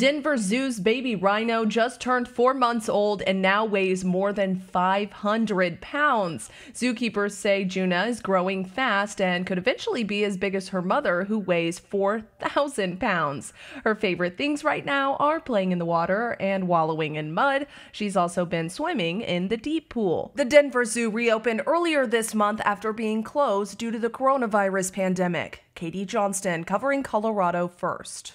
Denver Zoo's baby rhino just turned four months old and now weighs more than 500 pounds. Zookeepers say Juna is growing fast and could eventually be as big as her mother, who weighs 4,000 pounds. Her favorite things right now are playing in the water and wallowing in mud. She's also been swimming in the deep pool. The Denver Zoo reopened earlier this month after being closed due to the coronavirus pandemic. Katie Johnston covering Colorado first.